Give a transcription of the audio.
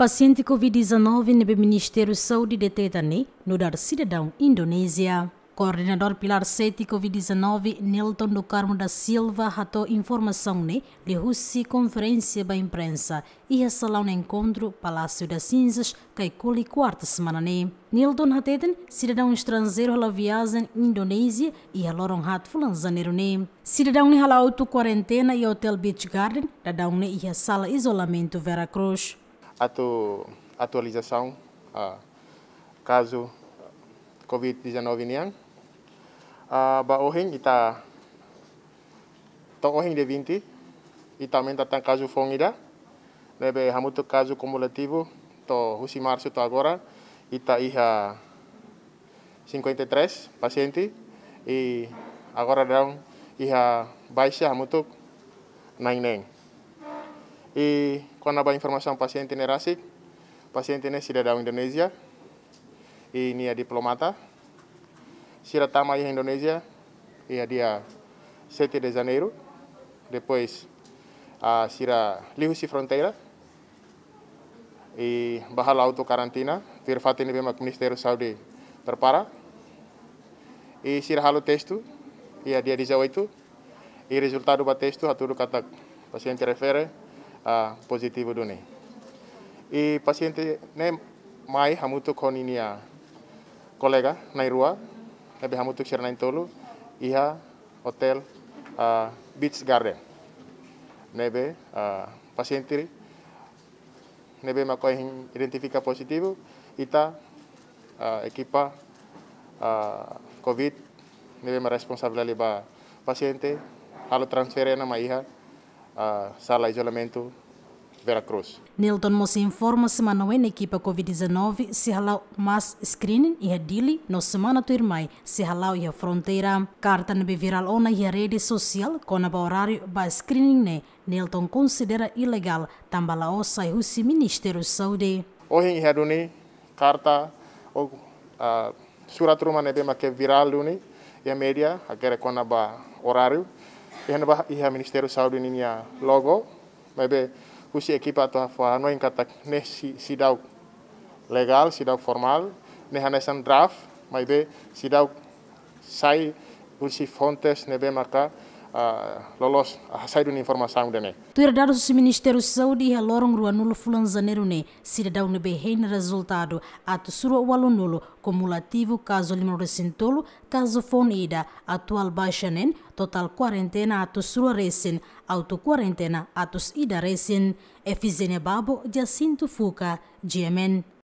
Paciente Covid-19 no Ministério da Saúde de ne no dar cidadão Indonésia. Coordenador Pilar 7 Covid-19 Nelton do Carmo da Silva ratou informação ne de Rússia conferência da imprensa e a salão encontro Palácio das Cinzas Caiculi quarta semana ne. Nelton hateten cidadão estrangeiro hala viagem Indonésia e a Loron hat fulanzaneiro Cidadão ne auto quarentena e hotel Beach Garden, dadão ne e a sala isolamento Veracruz. atu, atualização uh, caso COVID-19 yang Uh, ah, baohin kita tokohin de 20 e também tatan caso fongida nebe hamutu caso cumulativo to husi março to agora kita iha 53 paciente e agora dão iha baixa hamutuk 99 e quando va informação paciente en Erasik, paciente ini cidadão Indonesia, e nia diplomata, ciratama em Indonesia, e a dia 7 de janeiro, depois a cira Lihusi Fronteira, e bahala auto karantina, vir fatini bema Ministério Saúde prepara, e cira halo texto, e a dia 18, e resultado do texto, a tudo katak pasien refere, uh, ah, positivo do I E paciente mai hamutu koninia ya. kolega naik na rua, nebe hamutu nain tolu, iha hotel uh, Beach Garden. Nebe uh, ah, paciente nebe makoin identifica positivo, ita uh, equipa uh, COVID, nebe ma responsable liba paciente, halo transfere na maiha, a sala de isolamento Veracruz. Nilton nos informa semana na equipa Covid-19 se halau mas screening e adili no semana tu irmã se halau e a fronteira. Carta na viral ona na rede social com o horário ba screening ne. Né? Nilton considera ilegal tambala o sai husi Ministério Saúde. Hoje em Reduni, carta o uh, turma ne né, bema que viral luni e a média, aquele com o horário. ena ba iha Ministério Saudi Saúde ninia logo, mebe usi equipa tua fua no kata ne si sidau legal, sidau formal, ne hanesan draft, mebe sidau sai usi fontes nebe maka Uh, lolos uh, saydu ni informação dene tu herdado o ministério saudi ha lorong rua nulo fulan zanero né, sirdau ne um hein resultado atu suru walu nulo cumulativo caso limo recintolo caso ida atual baixanen total quarentena atu suru recin auto quarentena atos ida recin efizene babo jacinto fuca gmn